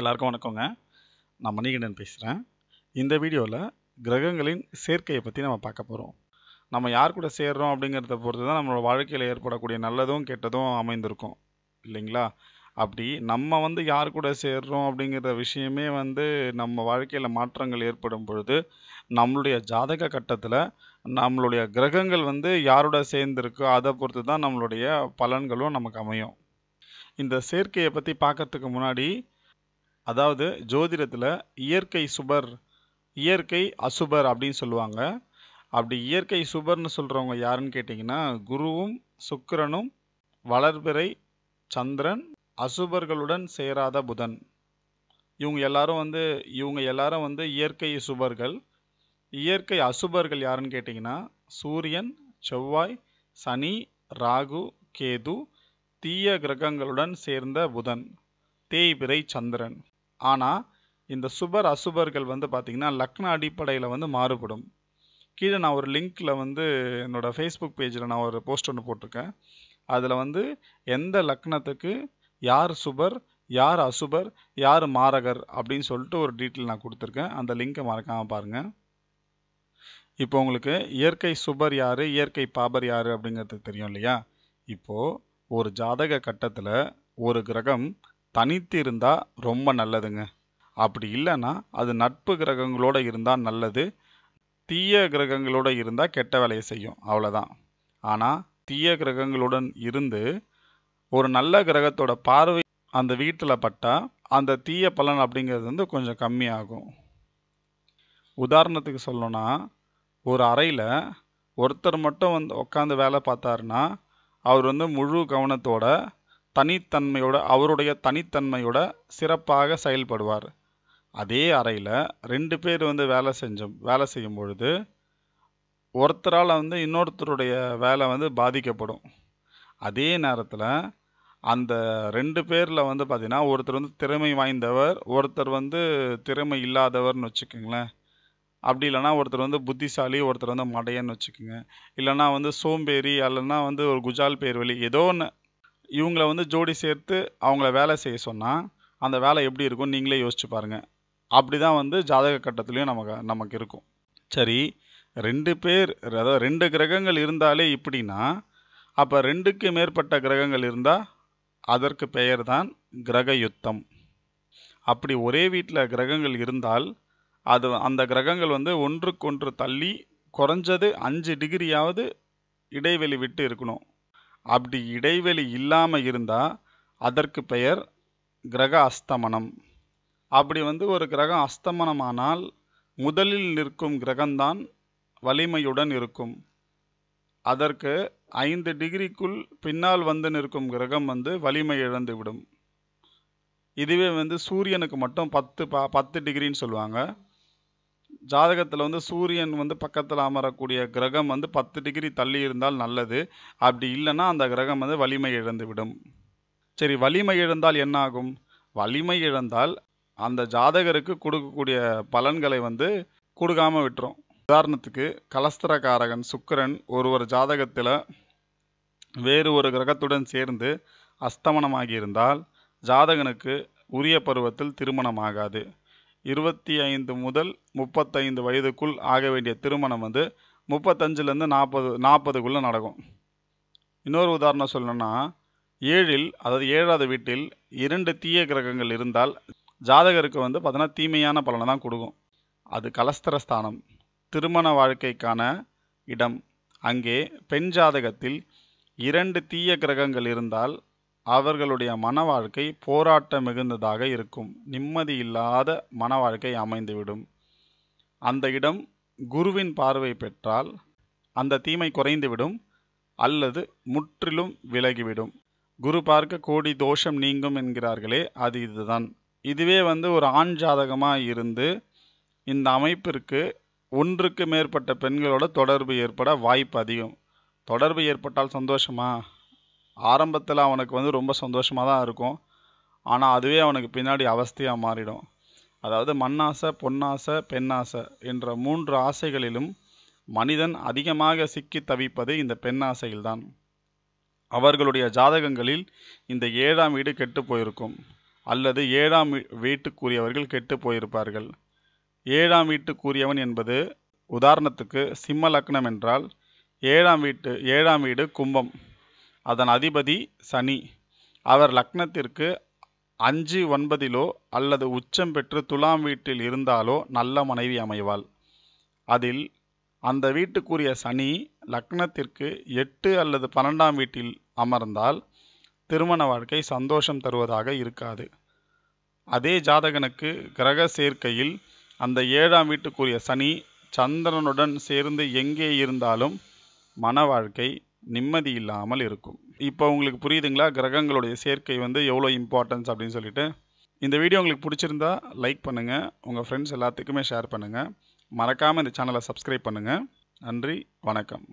எல்லாருக்கும் வணக்கங்க நான் மணிகண்டன் பேசுகிறேன் இந்த வீடியோவில் கிரகங்களின் சேர்க்கையை பற்றி நம்ம பார்க்க போகிறோம் நம்ம யார் கூட சேர்கிறோம் அப்படிங்கிறத பொறுத்து தான் நம்மளோட வாழ்க்கையில் ஏற்படக்கூடிய நல்லதும் கெட்டதும் அமைந்திருக்கும் இல்லைங்களா அப்படி நம்ம வந்து யார் கூட சேர்கிறோம் அப்படிங்கிற விஷயமே வந்து நம்ம வாழ்க்கையில் மாற்றங்கள் ஏற்படும் பொழுது நம்மளுடைய ஜாதக கட்டத்தில் நம்மளுடைய கிரகங்கள் வந்து யாரோட சேர்ந்துருக்கோ அதை பொறுத்து தான் நம்மளுடைய பலன்களும் நமக்கு அமையும் இந்த சேர்க்கையை பற்றி பார்க்கறதுக்கு முன்னாடி அதாவது ஜோதிடத்தில் இயற்கை சுபர் இயற்கை அசுபர் அப்படின்னு சொல்லுவாங்க அப்படி இயற்கை சுபர்னு சொல்கிறவங்க யாருன்னு கேட்டிங்கன்னா குருவும் சுக்கிரனும் வளர்பிறை சந்திரன் அசுபர்களுடன் சேராத புதன் இவங்க எல்லாரும் வந்து இவங்க எல்லாரும் வந்து இயற்கை சுபர்கள் இயற்கை அசுபர்கள் யாருன்னு கேட்டிங்கன்னா சூரியன் செவ்வாய் சனி ராகு கேது தீய கிரகங்களுடன் சேர்ந்த புதன் தேய்பிறை சந்திரன் ஆனால் இந்த சுபர் அசுபர்கள் வந்து பார்த்திங்கன்னா லக்ன அடிப்படையில் வந்து மாறுபடும் கீழே நான் ஒரு லிங்க்கில் வந்து என்னோடய ஃபேஸ்புக் பேஜில் நான் ஒரு போஸ்ட் ஒன்று போட்டிருக்கேன் அதில் வந்து எந்த லக்னத்துக்கு யார் சுபர் யார் அசுபர் யார் மாரகர் அப்படின்னு சொல்லிட்டு ஒரு டீட்டெயில் நான் கொடுத்துருக்கேன் அந்த லிங்க்கை மறக்காமல் பாருங்கள் இப்போ உங்களுக்கு இயற்கை சுபர் யார் இயற்கை பாபர் யார் அப்படிங்கிறது தெரியும் இல்லையா இப்போது ஒரு ஜாதக கட்டத்தில் ஒரு கிரகம் தனித்து இருந்தால் ரொம்ப நல்லதுங்க அப்படி இல்லைன்னா அது நட்பு கிரகங்களோடு இருந்தால் நல்லது தீய கிரகங்களோடு இருந்தால் கெட்ட வேலையை செய்யும் அவ்வளோதான் ஆனால் தீய கிரகங்களுடன் இருந்து ஒரு நல்ல கிரகத்தோட பார்வை அந்த வீட்டில் பட்டால் அந்த தீய பலன் அப்படிங்கிறது வந்து கொஞ்சம் கம்மியாகும் உதாரணத்துக்கு சொல்லணும்னா ஒரு அறையில் ஒருத்தர் மட்டும் வந்து உட்காந்து வேலை பார்த்தாருன்னா அவர் வந்து முழு கவனத்தோட தனித்தன்மையோட அவருடைய தனித்தன்மையோட சிறப்பாக செயல்படுவார் அதே அறையில் ரெண்டு பேர் வந்து வேலை செஞ்சோம் வேலை செய்யும் பொழுது ஒருத்தரால் வந்து இன்னொருத்தருடைய வேலை வந்து பாதிக்கப்படும் அதே நேரத்தில் அந்த ரெண்டு பேரில் வந்து பார்த்திங்கன்னா ஒருத்தர் வந்து திறமை வாய்ந்தவர் ஒருத்தர் வந்து திறமை இல்லாதவர்னு வச்சுக்கோங்களேன் அப்படி இல்லைனா ஒருத்தர் வந்து புத்திசாலி ஒருத்தர் வந்து மடையன்னு வச்சுக்கோங்க இல்லைனா வந்து சோம்பேறி அல்லைன்னா வந்து ஒரு குஜால் பேர் வழி ஏதோ ஒன்று இவங்களை வந்து ஜோடி சேர்த்து அவங்கள வேலை செய்ய சொன்னால் அந்த வேலை எப்படி இருக்கும்னு நீங்களே யோசிச்சு பாருங்கள் அப்படி தான் வந்து ஜாதக கட்டத்துலேயும் நமக்கு நமக்கு இருக்கும் சரி ரெண்டு பேர் அதாவது ரெண்டு கிரகங்கள் இருந்தாலே இப்படின்னா அப்போ ரெண்டுக்கு மேற்பட்ட கிரகங்கள் இருந்தால் அதற்கு பெயர் தான் கிரக யுத்தம் அப்படி ஒரே வீட்டில் கிரகங்கள் இருந்தால் அது அந்த கிரகங்கள் வந்து ஒன்றுக்கொன்று தள்ளி குறைஞ்சது அஞ்சு டிகிரியாவது இடைவெளி விட்டு இருக்கணும் அப்படி இடைவெளி இல்லாமல் இருந்தால் அதற்கு பெயர் கிரக அஸ்தமனம் அப்படி வந்து ஒரு கிரகம் அஸ்தமனமானால் முதலில் நிற்கும் கிரகம்தான் வலிமையுடன் இருக்கும் அதற்கு ஐந்து டிகிரிக்குள் பின்னால் வந்து நிற்கும் கிரகம் வந்து வலிமை விடும் இதுவே வந்து சூரியனுக்கு மட்டும் பத்து பா பத்து டிகிரின்னு சொல்லுவாங்க ஜாதகத்தில் வந்து சூரியன் வந்து பக்கத்தில் அமரக்கூடிய கிரகம் வந்து பத்து டிகிரி தள்ளி இருந்தால் நல்லது அப்படி இல்லைன்னா அந்த கிரகம் வந்து வலிமை இழந்துவிடும் சரி வலிமை இழந்தால் என்னாகும் வலிமை இழந்தால் அந்த ஜாதகருக்கு கொடுக்கக்கூடிய பலன்களை வந்து கொடுக்காமல் விட்டுரும் உதாரணத்துக்கு கலஸ்திரக்காரகன் சுக்கரன் ஒருவர் ஜாதகத்தில் வேறு ஒரு கிரகத்துடன் சேர்ந்து அஸ்தமனமாகியிருந்தால் ஜாதகனுக்கு உரிய பருவத்தில் திருமணமாகாது இருபத்தி ஐந்து முதல் முப்பத்தைந்து வயதுக்குள் ஆக வேண்டிய திருமணம் வந்து முப்பத்தஞ்சிலேருந்து நாற்பது நாற்பதுக்குள்ளே நடக்கும் இன்னொரு உதாரணம் சொல்லணும்னா ஏழில் அதாவது ஏழாவது வீட்டில் இரண்டு தீய கிரகங்கள் இருந்தால் ஜாதகருக்கு வந்து பார்த்தினா தீமையான பலனை தான் கொடுக்கும் அது கலஸ்தரஸ்தானம் திருமண வாழ்க்கைக்கான இடம் அங்கே பெண் ஜாதகத்தில் இரண்டு தீய கிரகங்கள் இருந்தால் அவர்களுடைய மன வாழ்க்கை போராட்ட மிகுந்ததாக இருக்கும் நிம்மதி இல்லாத மன வாழ்க்கை அமைந்துவிடும் அந்த இடம் குருவின் பார்வை பெற்றால் அந்த தீமை குறைந்துவிடும் அல்லது முற்றிலும் விலகிவிடும் குரு பார்க்க கோடி தோஷம் நீங்கும் என்கிறார்களே அது இதுதான் இதுவே வந்து ஒரு ஆண் ஜாதகமாக இருந்து இந்த அமைப்பிற்கு ஒன்றுக்கு மேற்பட்ட பெண்களோட தொடர்பு ஏற்பட வாய்ப்பு அதிகம் தொடர்பு ஏற்பட்டால் சந்தோஷமா ஆரம்பத்தில் அவனுக்கு வந்து ரொம்ப சந்தோஷமாக தான் இருக்கும் ஆனால் அதுவே அவனுக்கு பின்னாடி அவஸ்தையாக மாறிடும் அதாவது மண்ணாசை பொன்னாசை பெண்ணாசை என்ற மூன்று ஆசைகளிலும் மனிதன் அதிகமாக சிக்கி தவிப்பது இந்த பெண்ணாசையில்தான் அவர்களுடைய ஜாதகங்களில் இந்த ஏழாம் வீடு கெட்டு போயிருக்கும் அல்லது ஏழாம் வீட்டுக்குரியவர்கள் கெட்டு போயிருப்பார்கள் ஏழாம் வீட்டுக்குரியவன் என்பது உதாரணத்துக்கு சிம்ம லக்னம் என்றால் ஏழாம் வீட்டு ஏழாம் வீடு கும்பம் அதன் அதிபதி சனி அவர் லக்னத்திற்கு அஞ்சு ஒன்பதிலோ அல்லது உச்சம் பெற்று துலாம் வீட்டில் இருந்தாலோ நல்ல மனைவி அமைவாள் அதில் அந்த வீட்டுக்குரிய சனி லக்னத்திற்கு எட்டு அல்லது பன்னெண்டாம் வீட்டில் அமர்ந்தால் திருமண வாழ்க்கை சந்தோஷம் தருவதாக இருக்காது அதே ஜாதகனுக்கு கிரக சேர்க்கையில் அந்த ஏழாம் வீட்டுக்குரிய சனி சந்திரனுடன் சேர்ந்து எங்கே இருந்தாலும் மன வாழ்க்கை நிம்மதி இல்லாமல் இருக்கும் இப்போ உங்களுக்கு புரியுதுங்களா கிரகங்களுடைய சேர்க்கை வந்து எவ்வளோ இம்பார்ட்டன்ஸ் அப்படின்னு சொல்லிட்டு இந்த வீடியோ உங்களுக்கு பிடிச்சிருந்தா லைக் பண்ணுங்கள் உங்கள் ஃப்ரெண்ட்ஸ் எல்லாத்துக்குமே ஷேர் பண்ணுங்கள் மறக்காமல் இந்த சேனலை சப்ஸ்கிரைப் பண்ணுங்கள் நன்றி வணக்கம்